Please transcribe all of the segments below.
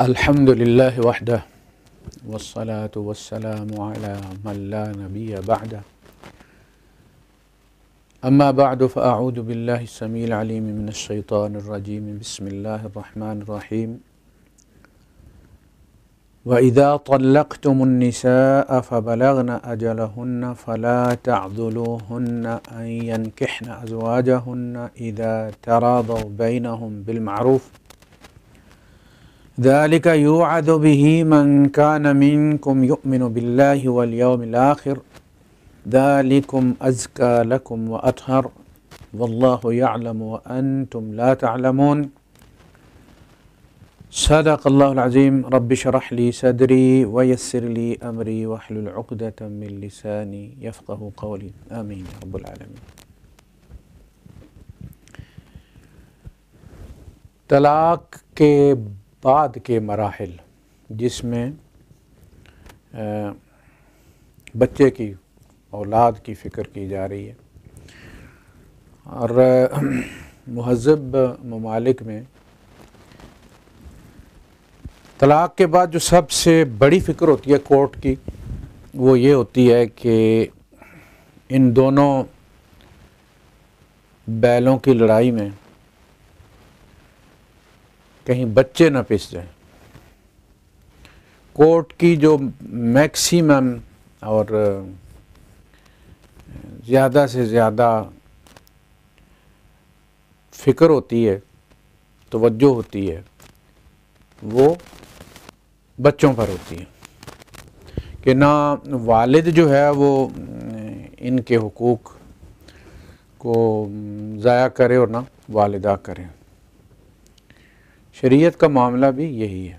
الحمد لله وحده والصلاة والسلام على من لا نبي بعده أما بعد فأعوذ بالله السميع العليم من الشيطان الرجيم بسم الله الرحمن الرحيم وإذا طلقتم النساء فبلغن أجلهن فلا تعذلوهن أن ينكحن أزواجهن إذا تراضوا بينهم بالمعروف ذلك يوعد به من كان منكم يؤمن بالله واليوم الآخر ذلكم أزكى لكم وأطهر والله يعلم وأنتم لا تعلمون صدق الله العظيم رب شرح لي صدري ويسر لي أمري واحلل عقدة من لساني يفقه قولي آمين رب العالمين طلاق کے बाद के मराहल जिसमें बच्चे की औलाद की फ़िक्र की जा रही है और महजब ममालिक में तलाक़ के बाद जो सबसे बड़ी फ़िक्र होती है कोर्ट की वो ये होती है कि इन दोनों बैलों की लड़ाई में कहीं बच्चे न पिस जाएं कोर्ट की जो मैक्सिमम और ज़्यादा से ज़्यादा फिक्र होती है तोज्जो होती है वो बच्चों पर होती है कि ना वालिद जो है वो इनके हकूक़ को ज़ाया करे और ना वालदा करें शरीयत का मामला भी यही है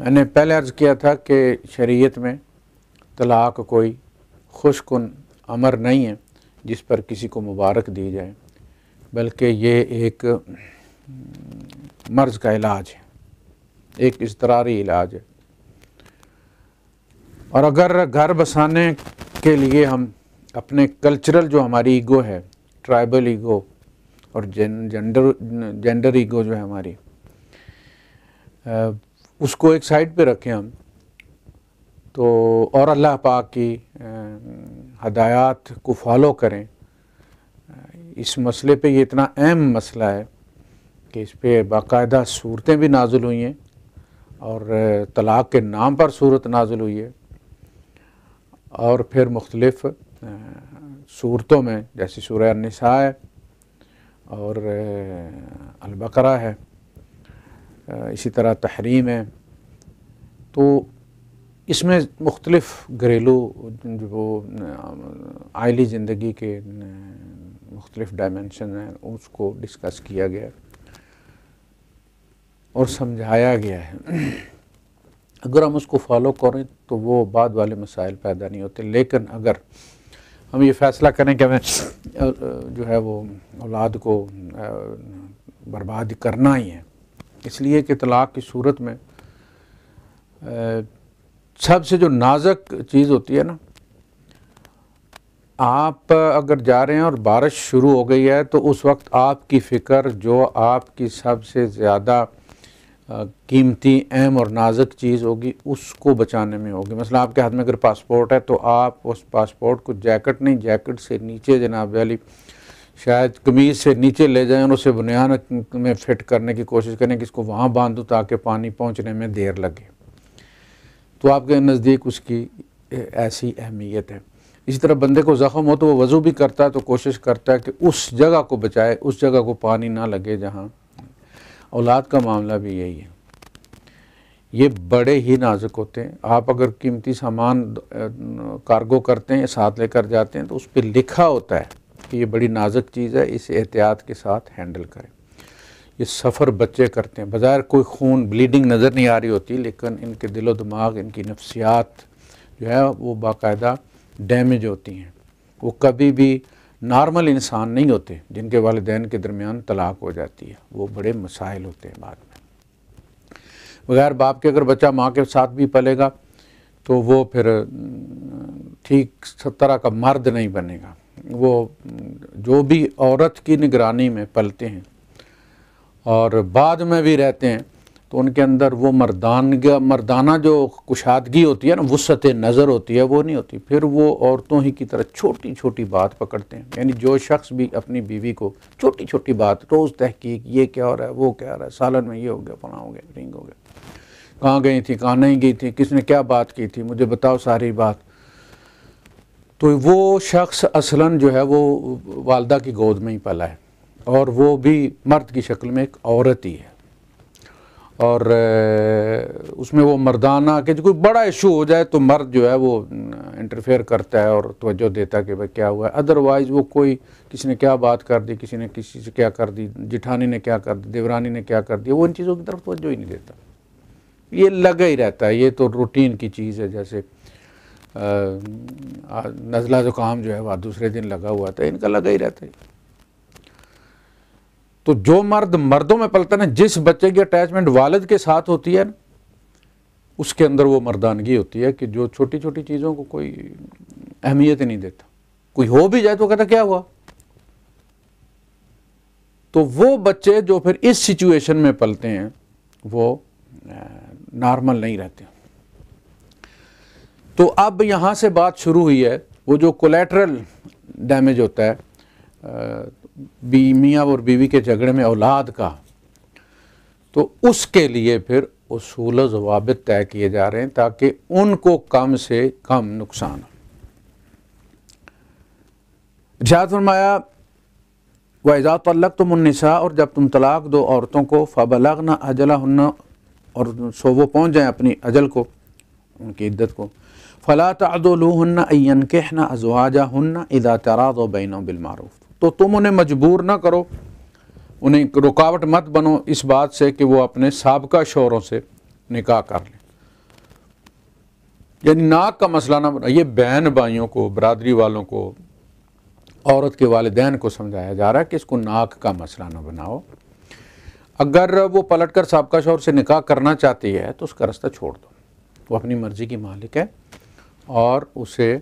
मैंने पहले अर्ज़ किया था कि शरीयत में तलाक कोई खुशकुन अमर नहीं है जिस पर किसी को मुबारक दी जाए बल्कि ये एक मर्ज़ का इलाज है एक इसतरारी इलाज है और अगर घर बसाने के लिए हम अपने कल्चरल जो हमारी ईगो है ट्राइबल ईगो और जेंडर जेंडर ईगो जो है हमारी उसको एक साइड पे रखें हम तो और अल्लाह पाक की हदायत को फॉलो करें इस मसले पे ये इतना अहम मसला है कि इस पर बाकायदा सूरतें भी नाजुल हुई हैं और तलाक़ के नाम पर सूरत नाजुल हुई है और फिर मुख्तलफ़ सूरतों में जैसे सूर्य निसा है और अलबकरा है इसी तरह तहरीम है तो इसमें मुख्तलफ़ घरेलू वो आयली ज़िंदगी के मुख्तलिफ़ डायमेंशन हैं उसको डिस्कस किया गया और समझाया गया है अगर हम उसको फॉलो करें तो वो बाद वाले मसाइल पैदा नहीं होते लेकिन अगर हम ये फैसला करें कि हमें जो है वो औलाद को बर्बाद करना ही है इसलिए कि तलाक़ की सूरत में सबसे जो नाजुक चीज़ होती है ना आप अगर जा रहे हैं और बारिश शुरू हो गई है तो उस वक्त आपकी फ़िक्र जो आपकी सबसे ज़्यादा कीमती अहम और नाजुक चीज़ होगी उसको बचाने में होगी मसला आपके हाथ में अगर पासपोर्ट है तो आप उस पासपोर्ट को जैकेट नहीं जैकेट से नीचे जनाब वाली शायद कमीज़ से नीचे ले जाएं और उसे बुनियाद में फिट करने की कोशिश करें कि इसको वहाँ बांध दूँ ताकि पानी पहुँचने में देर लगे तो आपके नज़दीक उसकी ऐसी अहमियत है इसी तरह बंदे को ज़ख़म हो तो वो वज़ू भी करता है तो कोशिश करता है कि उस जगह को बचाए उस जगह को पानी ना लगे जहाँ औलाद का मामला भी यही है ये बड़े ही नाजुक होते हैं आप अगर कीमती सामान कार्गो करते हैं साथ लेकर जाते हैं तो उस पर लिखा होता है कि ये बड़ी नाजुक चीज़ है इसे एहतियात के साथ हैंडल करें ये सफ़र बच्चे करते हैं बाज़ार कोई खून ब्लीडिंग नज़र नहीं आ रही होती लेकिन इनके दिलो दिमाग इनकी नफ्सियात जो है वो बाकायदा डैमेज होती हैं वो कभी भी नॉर्मल इंसान नहीं होते जिनके वालदेन के दरमियान तलाक हो जाती है वो बड़े मसाइल होते हैं बाद में बगैर बाप के अगर बच्चा माँ के साथ भी पलेगा तो वो फिर ठीक तरह का मर्द नहीं बनेगा वो जो भी औरत की निगरानी में पलते हैं और बाद में भी रहते हैं तो उनके अंदर वो मर्दानगा मर्दाना जो कुशादगी होती है ना वसत नज़र होती है वो नहीं होती फिर वो औरतों ही की तरह छोटी छोटी बात पकड़ते हैं यानी जो शख्स भी अपनी बीवी को छोटी छोटी बात रोज़ तहकीक ये क्या हो रहा है वो क्या हो रहा है सालन में ये हो गया फला हो गया रिंग हो गया कहाँ गई थी कहाँ नहीं गई थी किसने क्या बात की थी मुझे बताओ सारी बात तो वो शख्स असलन जो है वो वालदा की गोद में ही पला है और वो भी मर्द की शक्ल में एक औरत ही है और उसमें वो मर्दाना के जो कोई बड़ा इशू हो जाए तो मर्द जो है वो इंटरफेयर करता है और तोज्जो देता है कि भाई क्या हुआ है अदरवाइज़ वो कोई किसी ने क्या बात कर दी किसी ने किसी से क्या कर दी जिठानी ने क्या कर दी देवरानी ने क्या कर दिया वो इन चीज़ों की तरफ तोज्जो ही नहीं देता ये लगा ही रहता है ये तो रूटीन की चीज़ है जैसे नज़ला ज़ुकाम जो है वह दूसरे दिन लगा हुआ था इनका लगा ही रहता है तो जो मर्द मर्दों में पलता है ना जिस बच्चे की अटैचमेंट वालद के साथ होती है ना उसके अंदर वो मर्दानगी होती है कि जो छोटी छोटी चीज़ों को कोई अहमियत ही नहीं देता कोई हो भी जाए तो कहता क्या हुआ तो वो बच्चे जो फिर इस सिचुएशन में पलते हैं वो नॉर्मल नहीं रहते तो अब यहाँ से बात शुरू हुई है वो जो कोलेट्रल डैमेज होता है बीमिया और बीवी के झगड़े में औलाद का तो उसके लिए फिर उसूल जवाब तय किए जा रहे हैं ताकि उनको कम से कम नुकसान जात फरमाया वज़ा तलक तुम उन्निसा और जब तुम तलाक दो औरतों को फबलग ना अजला हन्ना और सो वो पहुँच जाए अपनी अजल को उनकी इद्दत को फ़ला अदोलू हन्ना अयन के ना अजवाजा हन्ना इदा तराज़ बिलमारूफ़ तो तुम उन्हें मजबूर ना करो उन्हें रुकावट मत बनो इस बात से कि वो अपने सबका शोरों से निकाह कर लें यानी नाक का मसला ना बना ये बहन भाइयों को बरदरी वालों को औरत के वालदेन को समझाया जा रहा है कि इसको नाक का मसला ना बनाओ अगर वो पलट कर सबका शोर से निकाह करना चाहती है तो उसका रास्ता छोड़ दो वो अपनी मर्ज़ी की मालिक है और उसे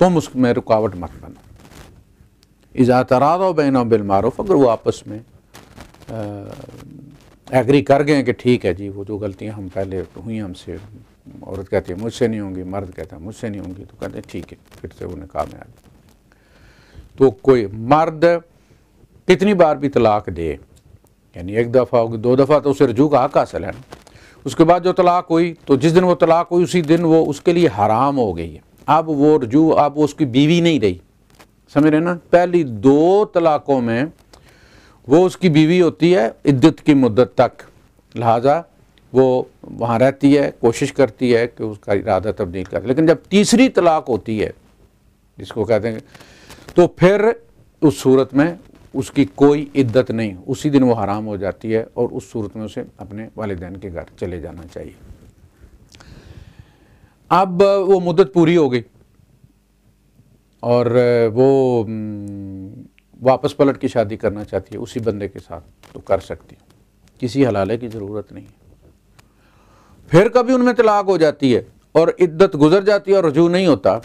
तुम उसमें रुकावट मत बनाओ इज़ा तराज़ो बैन बिलमारूफ अगर वो आपस में एग्री कर गए कि ठीक है जी वो जो गलतियाँ हम पहले हुई हमसे औरत कहती है मुझसे नहीं होंगी मर्द कहता है मुझसे नहीं होंगी तो कहते हैं ठीक है फिर से वो निकाह में आ गए तो कोई मर्द कितनी बार भी तलाक दे यानी एक दफ़ा होगी दो दफ़ा तो उसे रजू का हक हासिल है उसके बाद जो तलाक हुई तो जिस दिन वो तलाक हुई उसी दिन वो उसके लिए हराम हो गई है अब वो रजू अब उसकी बीवी नहीं रही समझ रहे ना पहली दो तलाकों में वो उसकी बीवी होती है इद्दत की मुद्दत तक लिहाजा वो वहाँ रहती है कोशिश करती है कि उसका इरादा तब्दील कर लेकिन जब तीसरी तलाक होती है जिसको कहते हैं तो फिर उस सूरत में उसकी कोई इद्दत नहीं उसी दिन वो हराम हो जाती है और उस सूरत में उसे अपने वालदे के घर चले जाना चाहिए अब वो मुद्दत पूरी हो गई और वो वापस पलट के शादी करना चाहती है उसी बंदे के साथ तो कर सकती है किसी हलाले की ज़रूरत नहीं है फिर कभी उनमें तलाक हो जाती है और इद्दत गुजर जाती है और रजू नहीं होता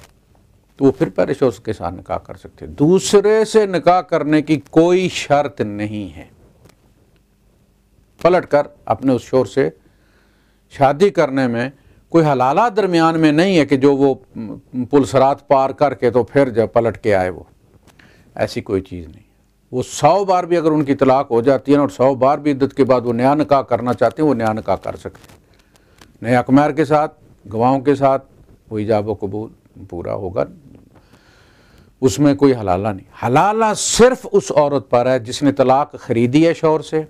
तो वो फिर शोर के साथ निकाह कर सकते हैं दूसरे से निकाह करने की कोई शर्त नहीं है पलट कर अपने उस शोर से शादी करने में कोई हलाला दरमियान में नहीं है कि जो वो पुलसरात पार करके तो फिर जब पलट के आए वो ऐसी कोई चीज़ नहीं वो सौ बार भी अगर उनकी तलाक हो जाती है और सौ बार भी इद्दत के बाद वो नया निकाह करना चाहते हैं वो नया निकाह कर सकते हैं नए अकमैर के साथ गवाहों के साथ वो इजाब कबूल पूरा होगा उसमें कोई हलाला नहीं हलाला सिर्फ उस औरत पर है जिसने तलाक ख़रीदी है शोर से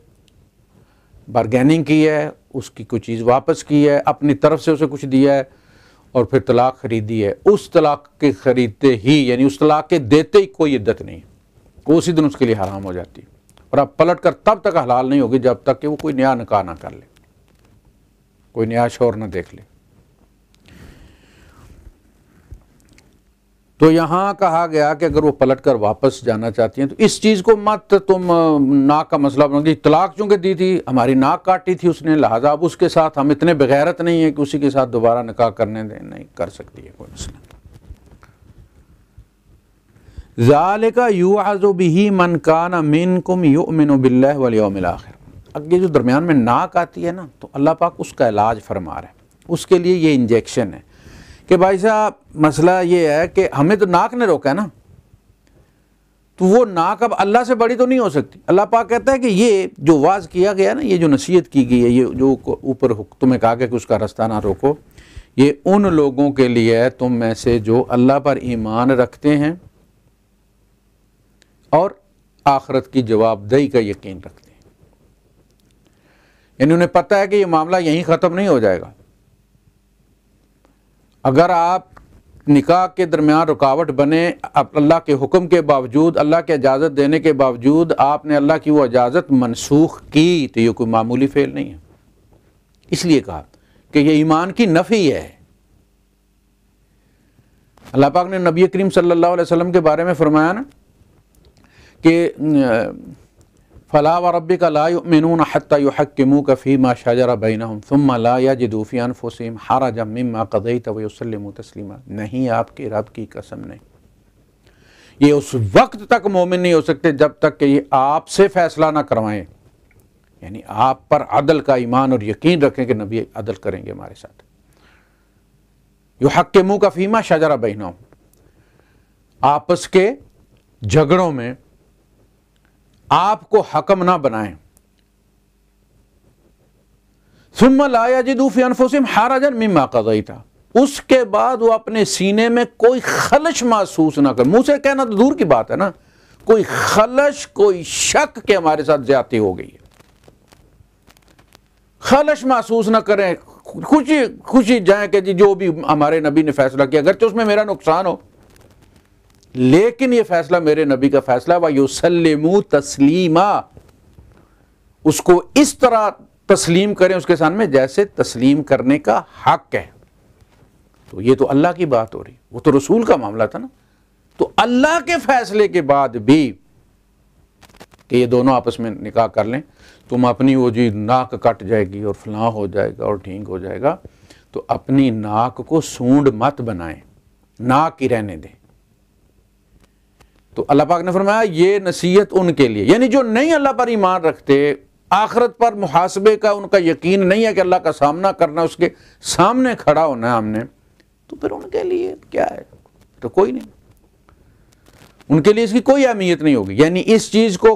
बारगेनिंग की है उसकी कोई चीज़ वापस की है अपनी तरफ से उसे कुछ दिया है और फिर तलाक ख़रीदी है उस तलाक के ख़रीदते ही यानी उस तलाक के देते ही कोई इद्दत नहीं वो उसी दिन उसके लिए हराम हो जाती है और आप पलट कर तब तक हलाल नहीं होगी जब तक कि वो कोई नया निकाह ना कर ले कोई नया शोर ना देख ले तो यहाँ कहा गया कि अगर वो पलट कर वापस जाना चाहती हैं तो इस चीज़ को मत तुम नाक का मसला बना तलाक चूँकि दी थी हमारी नाक काटी थी उसने लिहाजा अब उसके साथ हम इतने बगैरत नहीं है कि उसी के साथ दोबारा निकाह करने दें नहीं कर सकती है कोई मसला जाल का युआजो भी मन काना मिन कुम युमिन बिल्ला वलियोमिल आखिर अगे जो दरमियान में नाक आती है ना तो अल्लाह पाक उसका इलाज फरमा रहा है उसके लिए ये इंजेक्शन है कि भाई साहब मसला ये है कि हमें तो नाक ने रोका है ना तो वो नाक अब अल्लाह से बड़ी तो नहीं हो सकती अल्लाह पाक कहता है कि ये जो वाज किया गया ना ये जो नसीहत की गई है ये जो ऊपर तुम्हें कहा गया कि उसका रास्ता ना रोको ये उन लोगों के लिए है तुम में से जो अल्लाह पर ईमान रखते हैं और आखरत की जवाबदेही का यकीन रखते हैं यानी उन्हें पता है कि ये मामला यहीं ख़त्म नहीं हो जाएगा अगर आप निकाह के दरमियान रुकावट बने अल्लाह के हुक्म के बावजूद अल्लाह के इजाज़त देने के बावजूद आपने अल्लाह की वो इजाज़त मनसूख की तो ये कोई मामूली फेल नहीं है इसलिए कहा कि ये ईमान की नफ़ी है अल्लाह पाक ने नबी करीम सल्लल्लाहु अलैहि वसल्लम के बारे में फरमाया ना कि फ़ला रबी का लामिन हत्यामू कफ़ी मा शाहरा बैन फ़ुम ला या जदूफ़ियान अनफुसम हारा जम्मा कदई तवसलम तस्लिमा नहीं आपके रब की कसम नहीं ये उस वक्त तक मोमिन नहीं हो सकते जब तक कि ये आपसे फ़ैसला ना करवाएं यानी आप पर अदल का ईमान और यकीन रखें कि नबी अदल करेंगे हमारे साथ यु हक के मुँह का फ़ीमा शाहरा बहना आपस के झगड़ों में आपको हकम ना बनाए सुम जी दूफी अनफोसिम हाराजन मिम्मा गई था उसके बाद वो अपने सीने में कोई खलश महसूस ना कर मुंह से कहना तो दूर की बात है ना कोई खलश कोई शक के हमारे साथ ज्यादा हो गई है खलश महसूस ना करें खुशी खुशी जाए कि जी जो भी हमारे नबी ने फैसला किया अगर तो उसमें मेरा नुकसान हो लेकिन यह फैसला मेरे नबी का फैसला वायुसलमू तस्लीमा उसको इस तरह तस्लीम करें उसके सामने जैसे तस्लीम करने का हक है तो ये तो अल्लाह की बात हो रही वो तो रसूल का मामला था ना तो अल्लाह के फैसले के बाद भी कि ये दोनों आपस में निकाह कर लें तुम अपनी वो जी नाक कट जाएगी और फलां हो जाएगा और ठीक हो जाएगा तो अपनी नाक को सूंड मत बनाएं नाक ही रहने दें तो अल्लाह पाक ने फरमाया ये नसीहत उनके लिए यानी जो नहीं अल्लाह पर ईमान रखते आखरत पर मुहासबे का उनका यकीन नहीं है कि अल्लाह का सामना करना उसके सामने खड़ा होना है हमने तो फिर उनके लिए क्या है तो कोई नहीं उनके लिए इसकी कोई अहमियत नहीं होगी यानी इस चीज़ को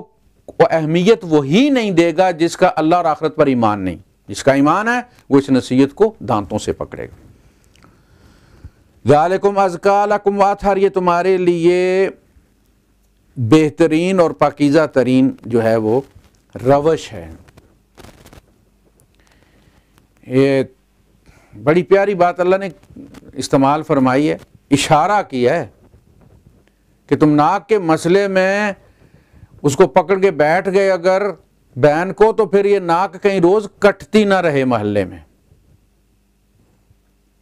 अहमियत वही नहीं देगा जिसका अल्लाह और आखरत पर ईमान नहीं जिसका ईमान है वो इस नसीहत को दांतों से पकड़ेगा जालकुम अजकालकुम वाथर ये तुम्हारे लिए बेहतरीन और पाकिज़ा तरीन जो है वो रवश है ये बड़ी प्यारी बात अल्लाह ने इस्तेमाल फरमाई है इशारा किया है कि तुम नाक के मसले में उसको पकड़ के बैठ गए अगर बैन को तो फिर ये नाक कहीं रोज़ कटती ना रहे मोहल्ले में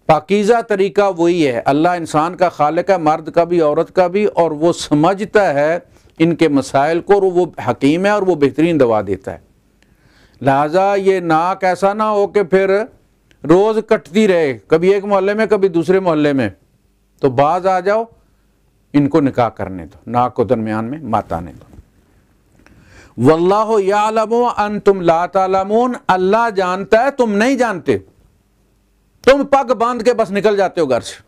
पाकिज़ा तरीका वही है अल्लाह इंसान का खालिक है मर्द का भी औरत का भी और वो समझता है इनके मसाइल को और वो हकीम है और वो बेहतरीन दवा देता है लिहाजा ये नाक ऐसा ना हो कि फिर रोज़ कटती रहे कभी एक मोहल्ले में कभी दूसरे मोहल्ले में तो बाज आ जाओ इनको निकाह करने दो नाक को दरमियान में मत आने दो वल्लाम अन तुम ला तमून अल्लाह जानता है तुम नहीं जानते तुम पग बांध के बस निकल जाते हो घर से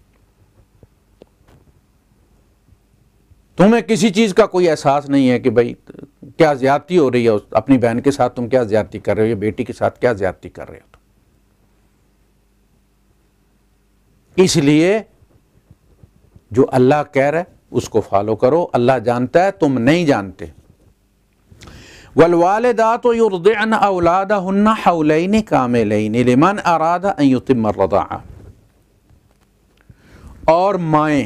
तुम्हें किसी चीज़ का कोई एहसास नहीं है कि भाई क्या ज्यादती हो रही है अपनी बहन के साथ तुम क्या ज्यादती कर रहे हो या बेटी के साथ क्या ज्यादती कर रहे हो तुम इसलिए जो अल्लाह कह रहा है उसको फॉलो करो अल्लाह जानता है तुम नहीं जानते वलवालदात युरदान अवलादा हन्ना हौलैन कामिलैन लिमन अरादा अयुतमरदा और माएँ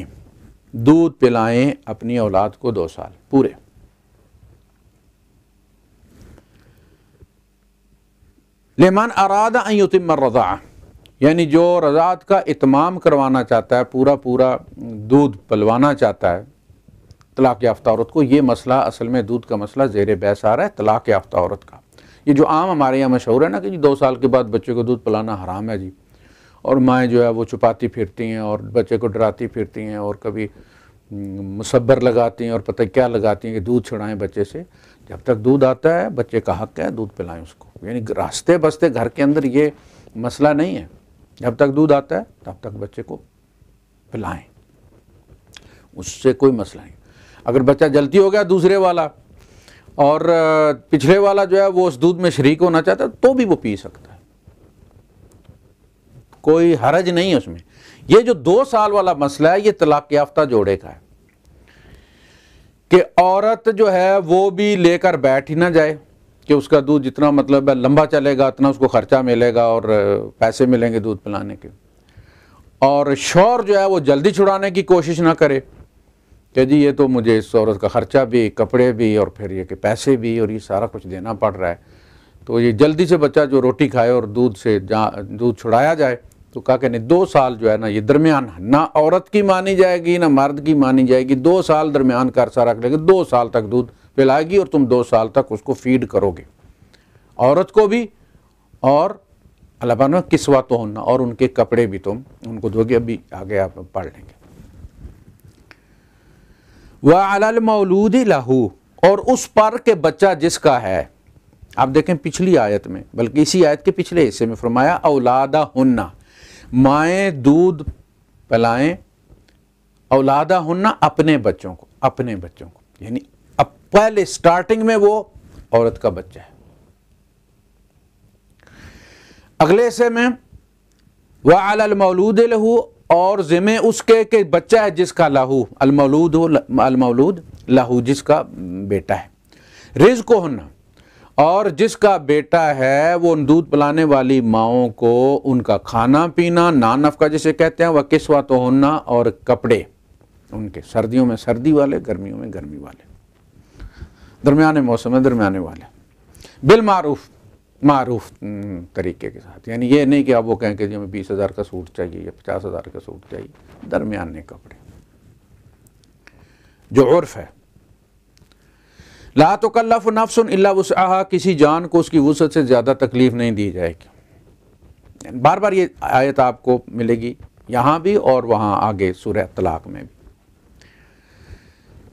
दूध पिलाएं अपनी औलाद को दो साल पूरे लेमान अरादा अयुतम रज़ा यानी जो रज़ात का इतमाम करवाना चाहता है पूरा पूरा दूध पलवाना चाहता है तलाक़ याफ्ता औरत को ये मसला असल में दूध का मसला जेर बहस आ रहा है तलाक़ याफ्ता औरत का ये जो आम हमारे यहाँ मशहूर है ना कि जी दो साल के बाद बच्चे को दूध पिलाना हराम है जी और माएँ जो है वो छुपाती फिरती हैं और बच्चे को डराती फिरती हैं और कभी हम्म, मुसब्बर लगाती हैं और पता क्या लगाती हैं कि दूध छुड़ाएँ बच्चे से जब तक दूध आता है बच्चे का हक है दूध पिलाएं उसको यानी रास्ते बसते घर के अंदर ये मसला नहीं है जब तक दूध आता है तब तक बच्चे को पिलाएं उससे कोई मसला नहीं अगर बच्चा जल्दी हो गया दूसरे वाला और पिछले वाला जो है वो उस दूध में शरीक होना चाहता है तो भी वो पी सकता है कोई हरज नहीं है उसमें ये जो दो साल वाला मसला है ये तलाक याफ्ता जोड़े का है कि औरत जो है वो भी लेकर बैठ ही ना जाए कि उसका दूध जितना मतलब है लंबा चलेगा उतना उसको ख़र्चा मिलेगा और पैसे मिलेंगे दूध पिलाने के और शौर जो है वो जल्दी छुड़ाने की कोशिश ना करे कि जी ये तो मुझे इस औरत का ख़र्चा भी कपड़े भी और फिर ये कि पैसे भी और ये सारा कुछ देना पड़ रहा है तो ये जल्दी से बच्चा जो रोटी खाए और दूध से जहाँ दूध छुड़ाया जाए तो कहा कि नहीं दो साल जो है ना ये दरमियान ना औरत की मानी जाएगी ना मर्द की मानी जाएगी दो साल दरमियान का अरसा रख लेगा दो साल तक दूध पिलाएगी और तुम दो साल तक उसको फीड करोगे औरत को भी और अल्लाह किसवा तो होना और उनके कपड़े भी तुम उनको दोगे अभी आगे आप पढ़ लेंगे व मौलूद लहू और उस पर के बच्चा जिसका है आप देखें पिछली आयत में बल्कि इसी आयत के पिछले हिस्से में फरमाया औलादा हन्ना माए दूध पलाएं औलादा हन्ना अपने बच्चों को अपने बच्चों को यानी अब पहले स्टार्टिंग में वो औरत का बच्चा है अगले से में वाल मौलूद लहू और ज़िमे उसके के बच्चा है जिसका लाहू अलमौलूद हो अलमौलूद लाहू जिसका बेटा है रिज को होना और जिसका बेटा है वो दूध पिलाने वाली माओ को उनका खाना पीना नान अफका जिसे कहते हैं वह किस्वा तो होना और कपड़े उनके सर्दियों में सर्दी वाले गर्मियों में गर्मी वाले दरमियाने मौसम में दरमियाने वाले बिलमारूफ़ मरूफ हम्म, तरीके के साथ यानी ये नहीं कि आप वो कहें कि जी हमें बीस हज़ार का सूट चाहिए या पचास हज़ार का सूट चाहिए दरमियाने कपड़े जो उर्फ है ला तो कल्लाफ नफ्स वसहा किसी जान को उसकी वसत से ज़्यादा तकलीफ़ नहीं दी जाएगी बार बार ये आयत आपको मिलेगी यहाँ भी और वहाँ आगे सूर्य तलाक में भी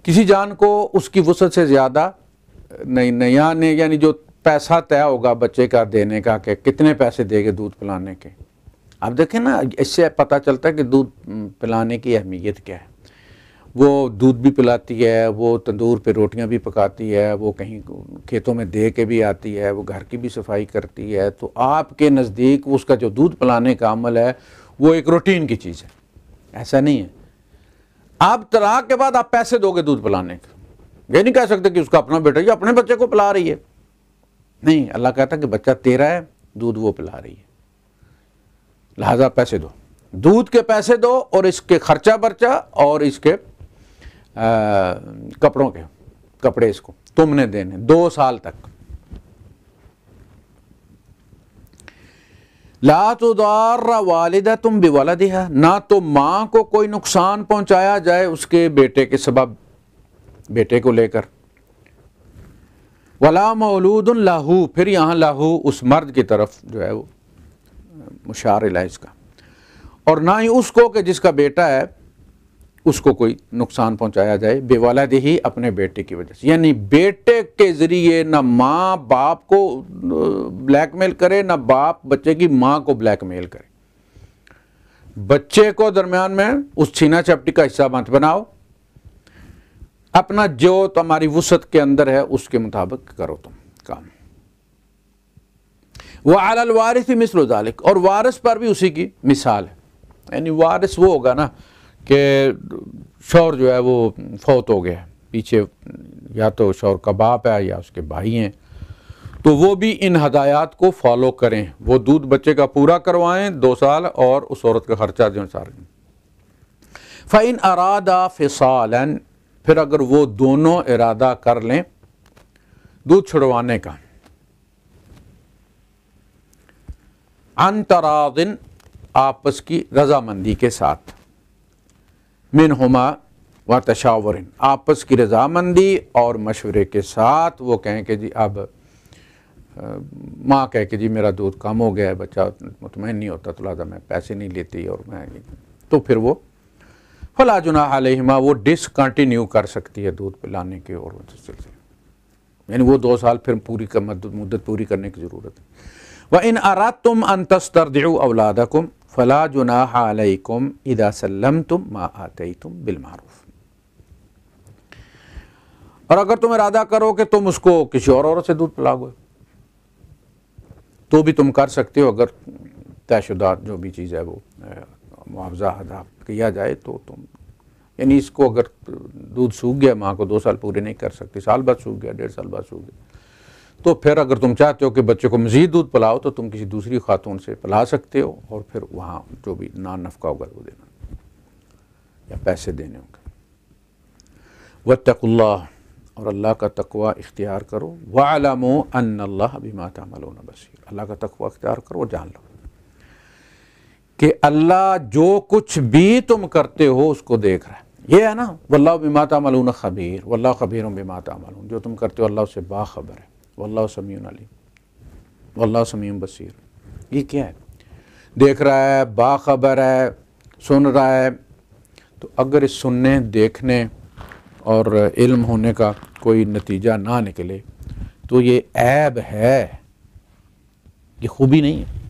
किसी जान को उसकी वसत से ज़्यादा नहीं नया यानी जो पैसा तय होगा बच्चे का देने का कि कितने पैसे देंगे दूध पिलाने के अब देखें ना इससे पता चलता है कि दूध पिलाने की अहमियत क्या है वो दूध भी पिलाती है वो तंदूर पे रोटियां भी पकाती है वो कहीं खेतों में दे के भी आती है वो घर की भी सफाई करती है तो आपके नज़दीक उसका जो दूध पिलाने का अमल है वो एक रूटीन की चीज़ है ऐसा नहीं है आप तलाक के बाद आप पैसे दोगे दूध पिलाने का ये नहीं कह सकते कि उसका अपना बेटा ये अपने बच्चे को पिला रही है नहीं अल्लाह कहता कि बच्चा तेरा है दूध वो पिला रही है लिहाजा पैसे दो दूध के पैसे दो और इसके खर्चा बर्चा और इसके आ, कपड़ों के कपड़े इसको तुमने देने दो साल तक ला तुदार वालिदा तुम भी वाला दिया ना तो माँ को कोई नुकसान पहुंचाया जाए उसके बेटे के सबब बेटे को लेकर वला मौलूद लाहू फिर यहाँ लाहू उस मर्द की तरफ जो है वो मुशार है इसका और ना ही उसको कि जिसका बेटा है उसको कोई नुकसान पहुंचाया जाए बेवाला ही अपने बेटे की वजह से यानी बेटे के ज़रिए ना माँ बाप को ब्लैकमेल करे ना बाप बच्चे की माँ को ब्लैकमेल करे बच्चे को दरमियान में उस छीना चपटी का हिस्सा मत बनाओ अपना जो तुम्हारी वसत के अंदर है उसके मुताबिक करो तुम काम वह आल वारिस मिसल मिसलुजालिक और वारिस पर भी उसी की मिसाल है यानी वारिस वो होगा ना कि शौर जो है वो फौत हो गया पीछे या तो शौर का बाप है या उसके भाई हैं तो वो भी इन हदायत को फॉलो करें वो दूध बच्चे का पूरा करवाएं दो साल और उस औरत का खर्चा दें सारे फ़ाइन अरादा फ़िसालन फिर अगर वो दोनों इरादा कर लें दूध छुड़वाने का अंतरादिन आपस की रजामंदी के साथ मिन हुमा व तशावर आपस की रजामंदी और मशवरे के साथ वो कहें कि जी अब माँ कह के जी मेरा दूध कम हो गया है बच्चा मुतमिन नहीं होता तो लादा मैं पैसे नहीं लेती और मैं तो फिर वो फला जुना आलिमा वो डिसकंटिन्यू कर सकती है दूध पिलाने के और यानी वो दो साल फिर पूरी कर मुद्दत पूरी करने की ज़रूरत है व इन आरा तुम अनतस्तर अवलादा कुम फ़ला जुना आलकुम इदा सल्लम तुम माँ आते तुम बिलमारूफ और अगर तुम इरादा करो कि तुम उसको किसी और औरत से दूध पिलाओगे तो भी तुम कर सकते हो अगर तयशुदा जो भी चीज़ है वो मुआवजा अदा किया जाए तो तुम यानी इसको अगर दूध सूख गया माँ को दो साल पूरे नहीं कर सकती साल बाद सूख गया डेढ़ साल बाद सूख गया तो फिर अगर तुम चाहते हो कि बच्चे को मज़ीद दूध पिलाओ तो तुम किसी दूसरी खातून से पिला सकते हो और फिर वहाँ जो भी ना नफका होगा वो देना या पैसे देने होंगे व तकुल्ला और अल्लाह का तकवा इख्तियार करो वालमो अन बीमा तमलो बसीर अल्लाह का तकवा इख्तियार करो जान लो कि अल्लाह जो कुछ भी तुम करते हो उसको देख रहा है ये है ना वल्ला बिमाता मलून खबीर वल्ला खबीर बिमाता मलून जो तुम करते हो अल्लाह से बाखबर है वल्ला समीन अली वल्ला समीम बसीर ये क्या है देख रहा है बाखबर है सुन रहा है तो अगर इस सुनने देखने और इल्म होने का कोई नतीजा ना निकले तो ये ऐब है ये खूबी नहीं है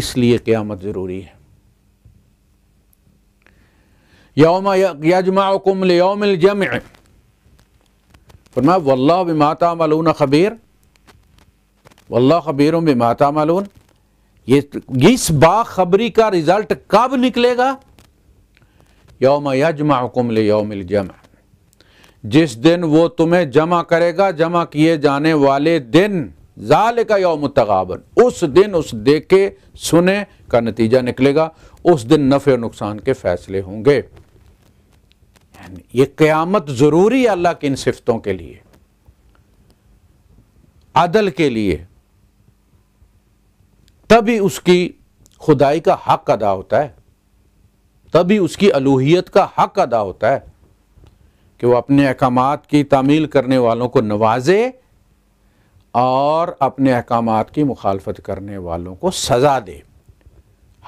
इसलिए क़्यामत ज़रूरी है यौम यजमाकुम यौम फरमा वल्ला माता मलून खबीर वल्ला खबीर माता मलून ये इस बाखबरी का रिज़ल्ट कब निकलेगा यौम यजमाकुम यौम जम जिस दिन वो तुम्हें जमा करेगा जमा किए जाने वाले दिन जाल का यौम तगाबन उस दिन उस देखे सुने का नतीजा निकलेगा उस दिन नफ़े और नुकसान के फ़ैसले होंगे ये क्यामत ज़रूरी है अल्लाह की इन सिफतों के लिए अदल के लिए तभी उसकी खुदाई का हक अदा होता है तभी उसकी अलूहियत का हक अदा होता है कि वह अपने अहकाम की तामील करने वालों को नवाजे और अपने अहकाम की मुखालफत करने वालों को सज़ा दे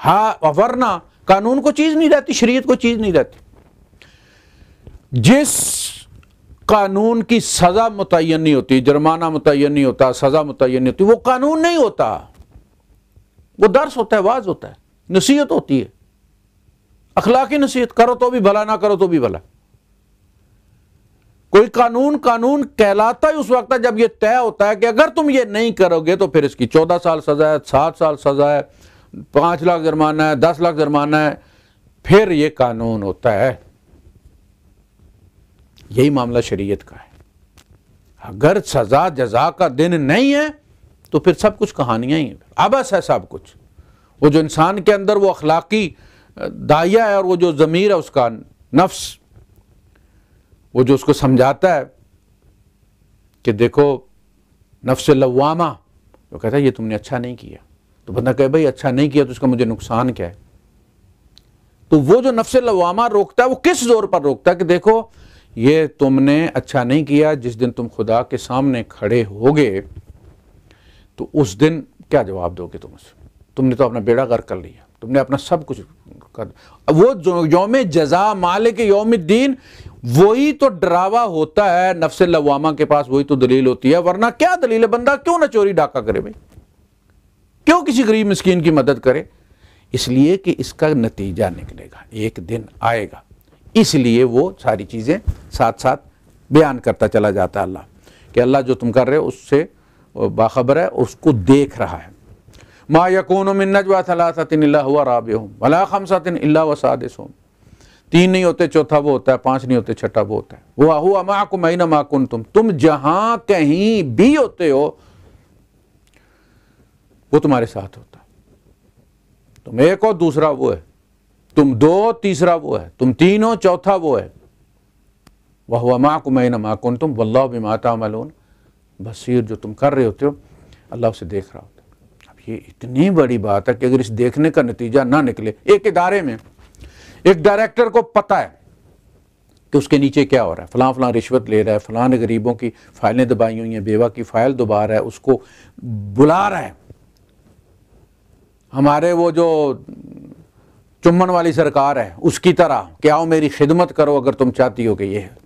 हा वरना कानून को चीज़ नहीं रहती शरीयत को चीज़ नहीं रहती जिस कानून की सज़ा मुतन नहीं होती जुर्माना मुतन नहीं होता सज़ा मुतन नहीं होती वो कानून नहीं होता वो दर्श होता है वाज होता है नसीहत होती है अखलाकी नसीहत करो तो भी भला ना करो तो भी भला कोई कानून कानून कहलाता ही उस वक्त है जब यह तय होता है कि अगर तुम ये नहीं करोगे तो फिर इसकी चौदह साल सजा है सात साल सजा है पांच लाख जुर्माना है दस लाख जुर्माना है फिर यह कानून होता है यही मामला शरीयत का है अगर सजा जजा का दिन नहीं है तो फिर सब कुछ कहानियां ही हैं अबस है सब कुछ वो जो इंसान के अंदर वो अखलाकी दाइया है और वो जो ज़मीर है उसका नफ्स वो जो उसको समझाता है कि देखो नफ्स लवामा वो कहता है ये तुमने अच्छा नहीं किया तो बंदा कहे भाई अच्छा नहीं किया तो उसका मुझे नुकसान क्या है तो वो जो नफ्स लवामा रोकता है वो किस जोर पर रोकता है कि देखो ये तुमने अच्छा नहीं किया जिस दिन तुम खुदा के सामने खड़े होगे तो उस दिन क्या जवाब दोगे तुम उसे तुमने तो अपना बेड़ा गर्क कर लिया तुमने अपना सब कुछ कर वो योम जजा मालिक योम दीन वही तो डरावा होता है नफ्स लवामा के पास वही तो दलील होती है वरना क्या दलील है बंदा क्यों ना चोरी डाका करे भाई क्यों किसी गरीब मस्किन की मदद करे इसलिए कि इसका नतीजा निकलेगा एक दिन आएगा इसलिए वो सारी चीज़ें साथ साथ बयान करता चला जाता है अल्लाह कि अल्लाह जो तुम कर रहे हो उससे बाखबर है उसको देख रहा है मा यकून मिन वाला हुआ राब हूँ भला तिन अल्लाह वसादिस हूँ तीन नहीं होते चौथा वो होता है पांच नहीं होते छठा वो होता है वो आहू अमा को मई माकुन तुम तुम जहां कहीं भी होते हो वो तुम्हारे साथ होता तुम एक हो दूसरा वो है तुम दो तीसरा वो है तुम तीन हो चौथा वो है वह हुआ माँ को मैं माकुन तुम वल्ला भी माता मलून बसीर जो तुम कर रहे होते हो अल्लाह उसे देख रहा होता है अब ये इतनी बड़ी बात है कि अगर इस देखने का नतीजा ना निकले एक इदारे में एक डायरेक्टर को पता है कि उसके नीचे क्या हो रहा है फलां फलां रिश्वत ले रहा है फलां गरीबों की फाइलें दबाई हुई हैं बेवा की फाइल दबा रहा है उसको बुला रहा है हमारे वो जो चुम्बन वाली सरकार है उसकी तरह कि आओ मेरी खिदमत करो अगर तुम चाहती हो कि ये है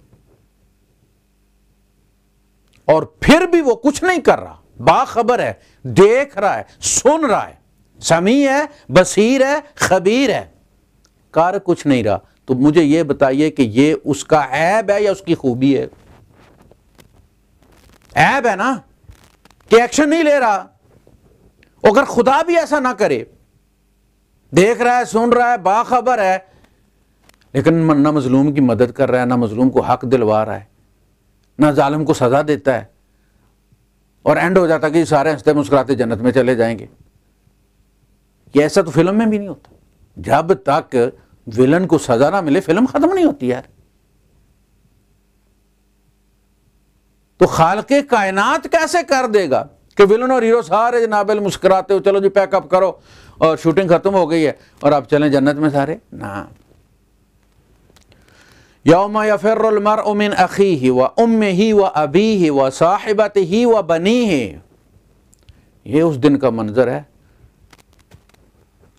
और फिर भी वो कुछ नहीं कर रहा बाखबर है देख रहा है सुन रहा है समी है बसीर है खबीर है कर कुछ नहीं रहा तो मुझे यह बताइए कि यह उसका ऐब है या उसकी खूबी है ऐब है ना कि एक्शन नहीं ले रहा अगर खुदा भी ऐसा ना करे देख रहा है सुन रहा है बाखबर है लेकिन ना मजलूम की मदद कर रहा है ना मजलूम को हक दिलवा रहा है ना जालिम को सज़ा देता है और एंड हो जाता कि सारे हंसते मुस्कुराते जन्नत में चले जाएंगे ये ऐसा तो फिल्म में भी नहीं होता जब तक विलन को सजा ना मिले फिल्म खत्म नहीं होती यार तो खाल के कायनात कैसे कर देगा कि विलन और हीरो सारे जनाबेल मुस्कुराते हो चलो जी पैकअप करो और शूटिंग खत्म हो गई है और आप चलें जन्नत में सारे ना यौम यफिर उमिन अखी ही व उम ही व अबी ही व साहिबत ही व बनी ही ये उस दिन का मंजर है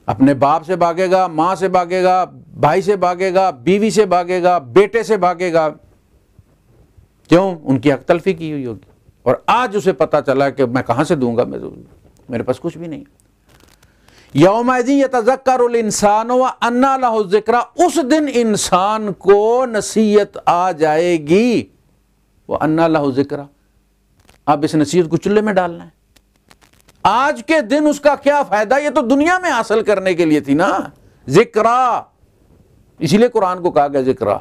अपने बाप से भागेगा मां से भागेगा भाई से भागेगा बीवी से भागेगा बेटे से भागेगा क्यों उनकी अकतलफी की हुई होगी और आज उसे पता चला कि मैं कहां से दूंगा मैं तो- मेरे पास कुछ भी नहीं यौमजी यतजक्र इंसान व अन्ना जिक्रा उस दिन इंसान को नसीहत आ जाएगी वह अन्ना जिक्रा अब इस नसीहत को चूल्हे में डालना है आज के दिन उसका क्या फायदा ये तो दुनिया में हासिल करने के लिए थी ना जिक्रा इसीलिए कुरान को कहा गया जिक्रा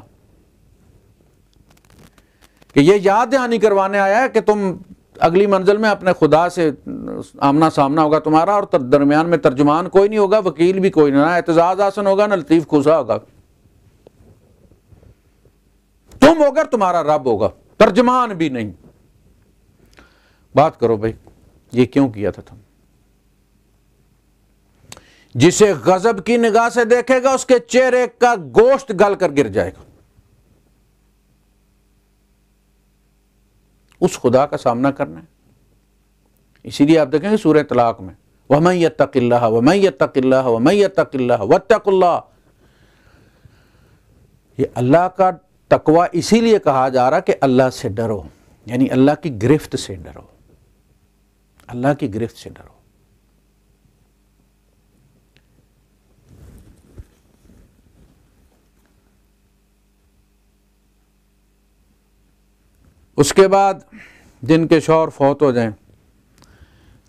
कि ये याद दहानी करवाने आया कि तुम अगली मंजिल में अपने खुदा से आमना सामना होगा तुम्हारा और दरमियान में तर्जुमान कोई नहीं होगा वकील भी कोई नहीं ना एतजाज आसन होगा ना लतीफ़ खुसा होगा तुम होगा तुम्हारा रब होगा तर्जमान भी नहीं बात करो भाई ये क्यों किया था तुम जिसे गजब की निगाह से देखेगा उसके चेहरे का गोश्त गल कर गिर जाएगा उस खुदा का सामना करना है इसीलिए आप देखेंगे सूर्य तलाक में वह वमैय तकिल्ला वमैय तकिल्ला वमैय तकिल्ला वतकुल्ला ये अल्लाह का तकवा इसीलिए कहा जा रहा कि अल्लाह से डरो यानी अल्लाह की गिरफ्त से डरो अल्लाह की गिरफ्त से डरो उसके बाद जिनके शौहर फौत हो जाएं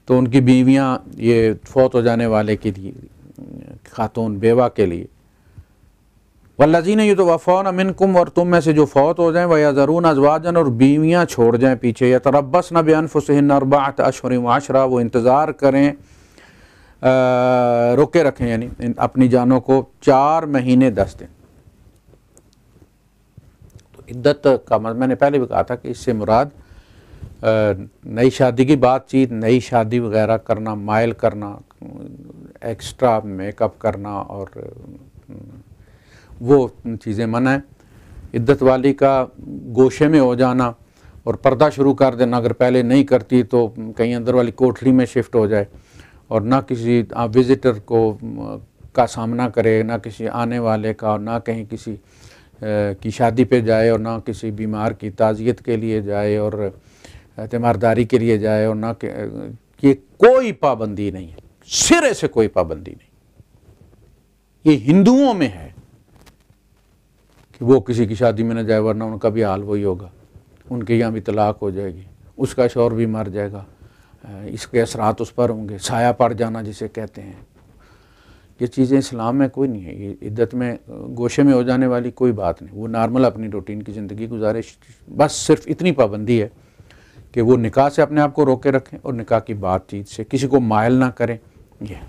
तो उनकी बीवियां ये फौत हो जाने वाले के लिए खातून बेवा के लिए वल्लिन यू तो वफ़ौन अमिन कुम और तुम में से जो फौत हो जाएँ वया ज़रून अजवाजन और बीवियाँ छोड़ जाएँ पीछे या तरबस न बयान फ़ुसहन अरबात अशर माशरा वो इंतज़ार करें रोके रखें यानी अपनी जानों को चार महीने दस दिन तो इद्दत का मतलब मैंने पहले भी कहा था कि इससे मुराद नई शादी की बातचीत नई शादी वगैरह करना माइल करना एक्स्ट्रा मेकअप करना और वो चीज़ें मना है इद्दत वाली का गोशे में हो जाना और पर्दा शुरू कर देना अगर पहले नहीं करती तो कहीं अंदर वाली कोठरी में शिफ्ट हो जाए और ना किसी आप विज़िटर को का सामना करे ना किसी आने वाले का और ना कहीं किसी की शादी पे जाए और ना किसी बीमार की ताज़ियत के लिए जाए और तीमारदारी के लिए जाए और ना ये कोई पाबंदी नहीं है सिरे से कोई पाबंदी नहीं ये हिंदुओं में है कि वो किसी की शादी में ना जाए वरना उनका भी हाल वही होगा उनके यहाँ भी तलाक हो जाएगी उसका शौर भी मर जाएगा इसके असरात उस पर होंगे साया पड़ जाना जिसे कहते हैं ये चीज़ें इस्लाम में कोई नहीं है ये इद्दत में गोशे में हो जाने वाली कोई बात नहीं वो नॉर्मल अपनी रूटीन की ज़िंदगी गुजारे बस सिर्फ इतनी पाबंदी है कि वो निकाह से अपने आप को रोके रखें और निकाह की बातचीत से किसी को मायल ना करें यह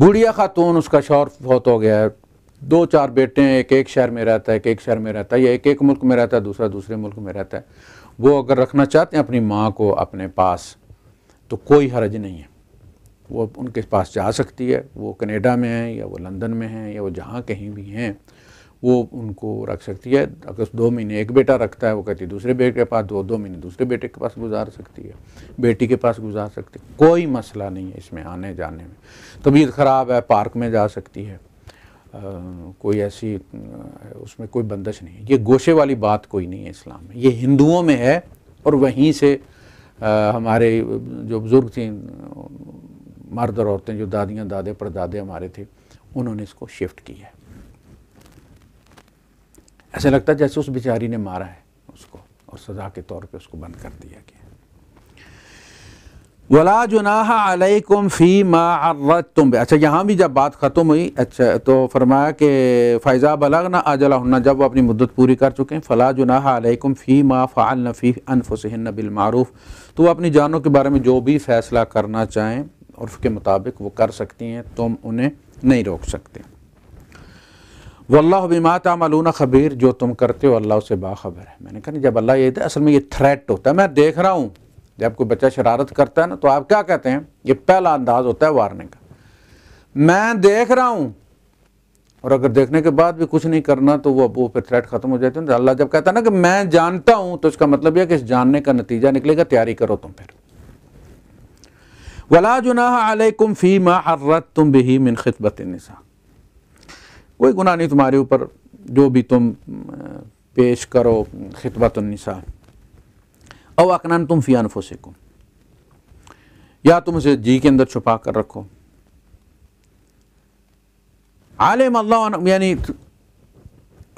बूढ़िया खातून उसका शौर बहुत हो गया है दो चार बेटे हैं एक एक शहर में रहता है एक एक शहर में रहता है या एक एक मुल्क में रहता है दूसरा दूसरे मुल्क में रहता है वो अगर रखना चाहते हैं अपनी माँ को अपने पास तो कोई हर्ज नहीं है वो उनके पास जा सकती है वो कनेडा में है या वो लंदन में है या वो जहाँ कहीं भी हैं वो उनको रख सकती है अगर दो महीने एक बेटा रखता है वो कहती है दूसरे बेटे के पास दो दो महीने दूसरे बेटे के पास गुजार सकती है बेटी के पास गुजार सकती है कोई मसला नहीं है इसमें आने जाने में तबीयत ख़राब है पार्क में जा सकती है कोई ऐसी उसमें कोई बंदिश नहीं है ये गोशे वाली बात कोई नहीं है इस्लाम में ये हिंदुओं में है और वहीं से आ, हमारे जो बुज़ुर्ग थी मर्द और औरतें जो दादियाँ दादे परदादे हमारे थे उन्होंने इसको शिफ्ट किया है ऐसा लगता है जैसे उस बेचारी ने मारा है उसको और सज़ा के तौर पे उसको बंद कर दिया गया वला जुनाहा अलैकुम फ़ी मारत तुम अच्छा यहाँ भी जब बात ख़त्म हुई अच्छा तो फरमाया कि फ़ैज़ा बलग ना अजला जब वो अपनी मुद्दत पूरी कर चुके हैं फ़ला जुनाहा अलैकुम फ़ी मा फ़ाल नफ़ी अनफसहन बिलमारूफ़ तो वो अपनी जानों के बारे में जो भी फ़ैसला करना चाहें उर्फ के मुताबिक वो कर सकती हैं तुम उन्हें नहीं रोक सकते वल्लाह बिमा तामलून खबीर जो तुम करते हो अल्लाह से बाखबर है मैंने कहा जब अल्लाह ये असल में ये थ्रेट होता है मैं देख रहा हूँ जब कोई बच्चा शरारत करता है ना तो आप क्या कहते हैं ये पहला अंदाज होता है वार्निंग का मैं देख रहा हूं और अगर देखने के बाद भी कुछ नहीं करना तो वो वो फिर थ्रेट खत्म हो जाती है तो अल्लाह जब कहता है ना कि मैं जानता हूं तो इसका मतलब यह कि इस जानने का नतीजा निकलेगा तैयारी करो तुम फिर वला जुनाकुम फ़ी मर्रत तुम भी मिन खितबत निसा कोई गुनाह नहीं तुम्हारे ऊपर जो भी तुम पेश करो खितबत निसा अव अकनान तुम फ़ियान फुसिकुम या तुम उसे जी के अंदर छुपा कर रखो आलम अल्लाह यानी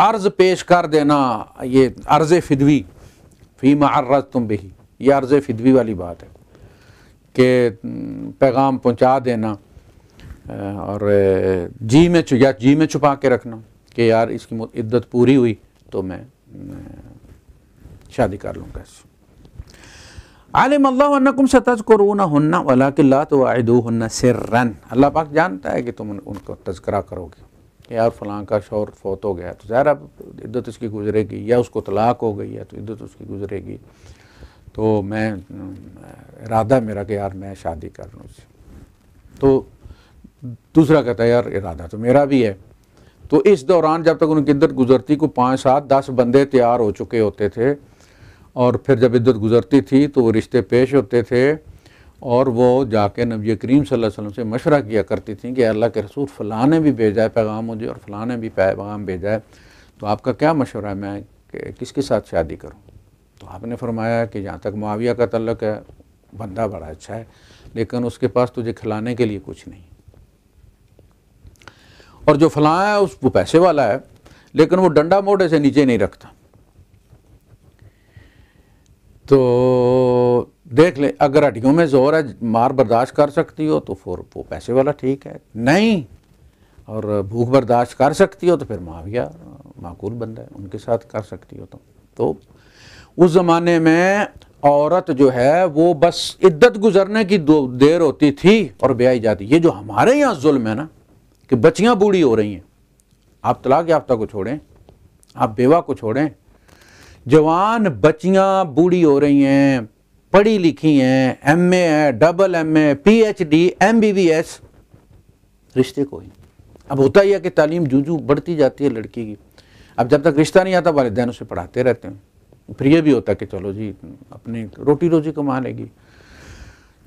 अर्ज़ पेश कर देना ये अर्ज़ फिदवी फी अर्रज तुम बही ये अर्ज़ फिदवी वाली बात है कि पैगाम पहुंचा देना और जी में या जी में छुपा के रखना कि यार इसकी इद्दत पूरी हुई तो मैं शादी कर लूँगा इससे आलिम अल्लाकुम सतज करोना हन्ना वला किल्ला तो आयदू अल्लाह पाक जानता है कि तुम उनको तस्करा करोगे कि यार फलां का शौर फोत हो गया तो ज़ाहिर अब इद्दत उसकी गुजरेगी या उसको तलाक हो गई है तो इद्दत उसकी गुजरेगी तो मैं इरादा मेरा कि यार मैं शादी कर लूँ उससे तो दूसरा कहता है यार इरादा तो मेरा भी है तो इस दौरान जब तक उनकी इद्दत गुजरती को पाँच सात दस बंदे तैयार हो चुके होते थे और फिर जब इद्दत गुजरती थी तो वो रिश्ते पेश होते थे और वो जाके नबी करीम वसल्लम से मशवरा किया करती थी कि अल्लाह के रसूल फ़लाँ ने भी भेजा है पैगाम मुझे और फ़लाँ ने भी पैगाम भेजा है तो आपका क्या मशवरा है मैं किसके साथ शादी करूँ तो आपने फरमाया कि जहाँ तक मुआविया का तल्लक है बंदा बड़ा अच्छा है लेकिन उसके पास तुझे खिलाने के लिए कुछ नहीं और जो फलाँ है उस वो पैसे वाला है लेकिन वो डंडा मोटे से नीचे नहीं रखता तो देख ले अगर हड्डियों में ज़ोर है मार बर्दाश्त कर सकती हो तो फिर वो पैसे वाला ठीक है नहीं और भूख बर्दाश्त कर सकती हो तो फिर माविया माकूल बंदा है उनके साथ कर सकती हो तो तो उस ज़माने में औरत जो है वो बस इद्दत गुजरने की दो देर होती थी और ब्याई जाती ये जो हमारे यहाँ जुल्म है ना कि बच्चियाँ बूढ़ी हो रही हैं आप तलाक याफ्ता को छोड़ें आप बेवा को छोड़ें जवान बच्चियाँ बूढ़ी हो रही हैं पढ़ी लिखी हैं एम ए है double M A P H D M B B S रिश्ते कोई अब होता ही है कि तालीम जू जू बढ़ती जाती है लड़की की अब जब तक रिश्ता नहीं आता वालदेन उसे पढ़ाते रहते हैं फिर यह भी होता है कि चलो जी अपनी रोटी रोजी कमा लेगी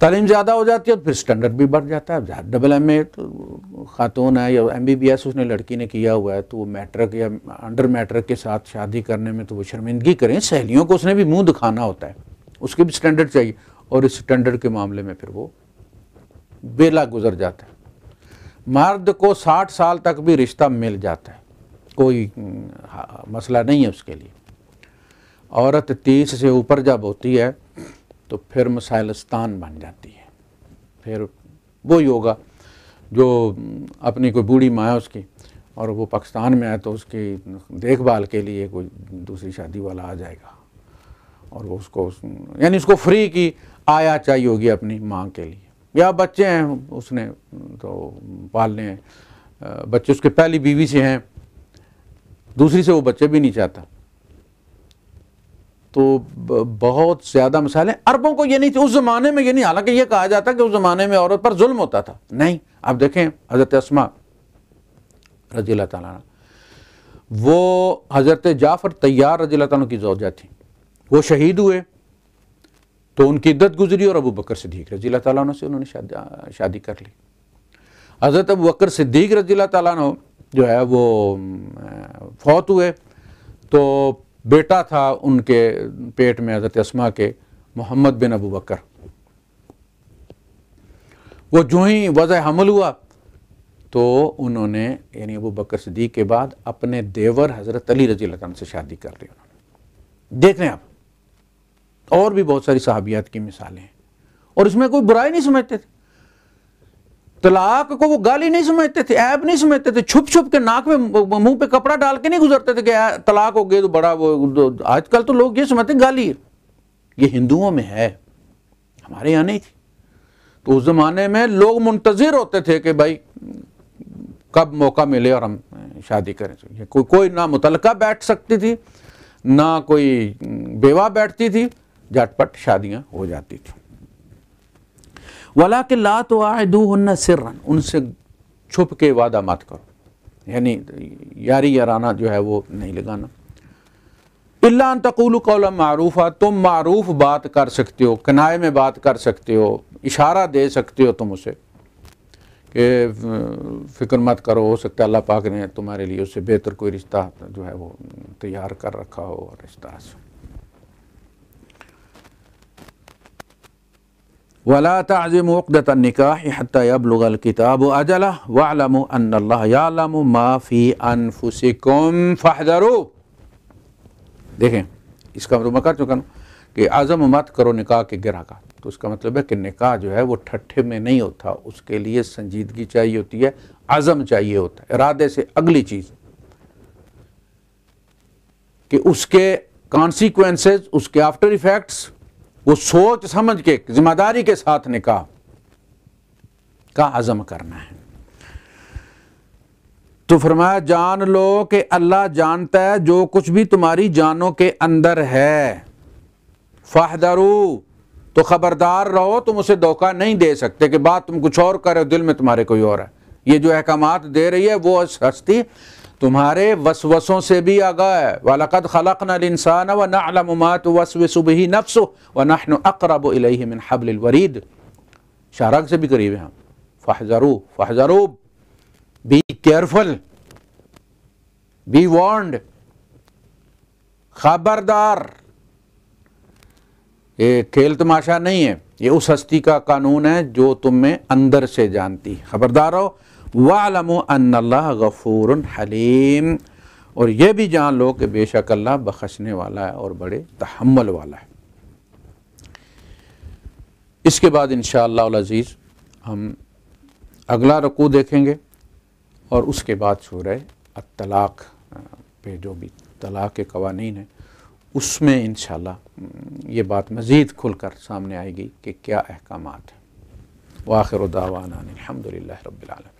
तालीम ज़्यादा हो जाती है तो फिर स्टैंडर्ड भी बढ़ जाता है डबल एम ए तो खातून है या एम बी बी एस उसने लड़की ने किया हुआ है तो वो मैट्रिक या अंडर मैट्रिक के साथ शादी करने में तो वो शर्मिंदगी करें सहेलियों को उसने भी मुंह दिखाना होता है उसके भी स्टैंडर्ड चाहिए और इस स्टैंडर्ड के मामले में फिर वो बेला गुजर जाता है मर्द को साठ साल तक भी रिश्ता मिल जाता है कोई हम्म, मसला नहीं है उसके लिए औरत तीस से ऊपर जब होती है तो फिर मसाइलस्तान बन जाती है फिर वो ही होगा जो अपनी कोई बूढ़ी माँ है उसकी और वो पाकिस्तान में आए तो उसकी देखभाल के लिए कोई दूसरी शादी वाला आ जाएगा और वो उसको उस, यानी उसको फ्री की आया चाहिए होगी अपनी माँ के लिए या बच्चे हैं उसने तो पालने बच्चे उसके पहली बीवी से हैं दूसरी से वो बच्चे भी नहीं चाहता तो बहुत ज़्यादा मिसालें अरबों को ये नहीं थी उस ज़माने में ये नहीं हालांकि ये कहा जाता कि उस ज़माने में औरत पर जुल्म होता था नहीं आप देखें हज़रत असमा रजी तारा वो हज़रत जाफ़र तैयार रजी तु की जोजा थी वो शहीद हुए तो उनकी इद्दत गुजरी और अबू बकर सिद्दीक रजी तु से उन्होंने शादी शादी कर ली हज़रत अबू बकर सिद्दीक रजी तु जो है वो फौत हुए तो बेटा था उनके पेट में हज़रत असमा के मोहम्मद बिन अबू बकर वो जो ही वज़ हमल हुआ तो उन्होंने यानी अबू बकर सिद्दीक के बाद अपने देवर हज़रत अली रजी से शादी कर ली उन्होंने देख लें आप और भी बहुत सारी सहाबियात की मिसालें हैं और इसमें कोई बुराई नहीं समझते थे तलाक को वो गाली नहीं समझते थे ऐब नहीं समझते थे छुप छुप के नाक में मुंह पे कपड़ा डाल के नहीं गुजरते थे कि तलाक हो गए तो बड़ा वो आजकल तो लोग ये समझते गाली ये हिंदुओं में है हमारे यहाँ नहीं थी तो उस ज़माने में लोग मुंतज़र होते थे कि भाई कब मौका मिले और हम शादी करें को, कोई कोई ना मुतलका बैठ सकती थी ना कोई बेवा बैठती थी झटपट शादियाँ हो जाती थी वला के ला तो आदूहन्ना सिर्रन उनसे छुप के वादा मत करो यानी यारी याराना जो है वो नहीं लगाना इला तकुल कौलम है तुम मारूफ़ बात कर सकते हो कनाए में बात कर सकते हो इशारा दे सकते हो तुम उसे कि फ़िक्र मत करो हो सकता है अल्लाह पाक ने तुम्हारे लिए उससे बेहतर कोई रिश्ता जो है वो तैयार कर रखा हो रिश्ता देखें इसका मतलब मैं कर चुका हूँ कि आज़म मत करो निकाह के गिरा का तो उसका मतलब है कि निकाह जो है वो ठट्ठे में नहीं होता उसके लिए संजीदगी चाहिए होती है आज़म चाहिए होता है इरादे से अगली चीज़ कि उसके कॉन्सिक्वेंसेज उसके आफ्टर इफ़ेक्ट्स वो सोच समझ के जिम्मेदारी के साथ निकाह का आज़म करना है तो फरमाया जान लो कि अल्लाह जानता है जो कुछ भी तुम्हारी जानों के अंदर है फाहदारू तो ख़बरदार रहो तुम उसे धोखा नहीं दे सकते कि बात तुम कुछ और करो दिल में तुम्हारे कोई और है ये जो अहकाम दे रही है वो हस्ती तुम्हारे वसवसों से भी आगा वालकद खलक नसाना व नलमत वसवसुबही नफ्स व नहन अकरब मिन हबलवरीद शारक से भी करीब हैं हम फाहजरू फाहजरू बी केयरफुल बी वॉन्ड खबरदार ये खेल तमाशा नहीं है ये उस हस्ती का कानून है जो तुम्हें अंदर से जानती है खबरदार हो वालम अल्लाह गफ़ूर हलीम और यह भी जान लो कि बेशक अल्लाह बख्शने वाला है और बड़े तहमल वाला है इसके बाद इन शज़ीज़ हम अगला रकू देखेंगे और उसके बाद शूर तलाक़ पे जो भी तलाक़ के कवानीन हैं उसमें इन हम्म, ये बात मज़ीद खुल कर सामने आएगी कि क्या अहकाम हैं वाखिर दावाना अलहमदिल्ला रबालम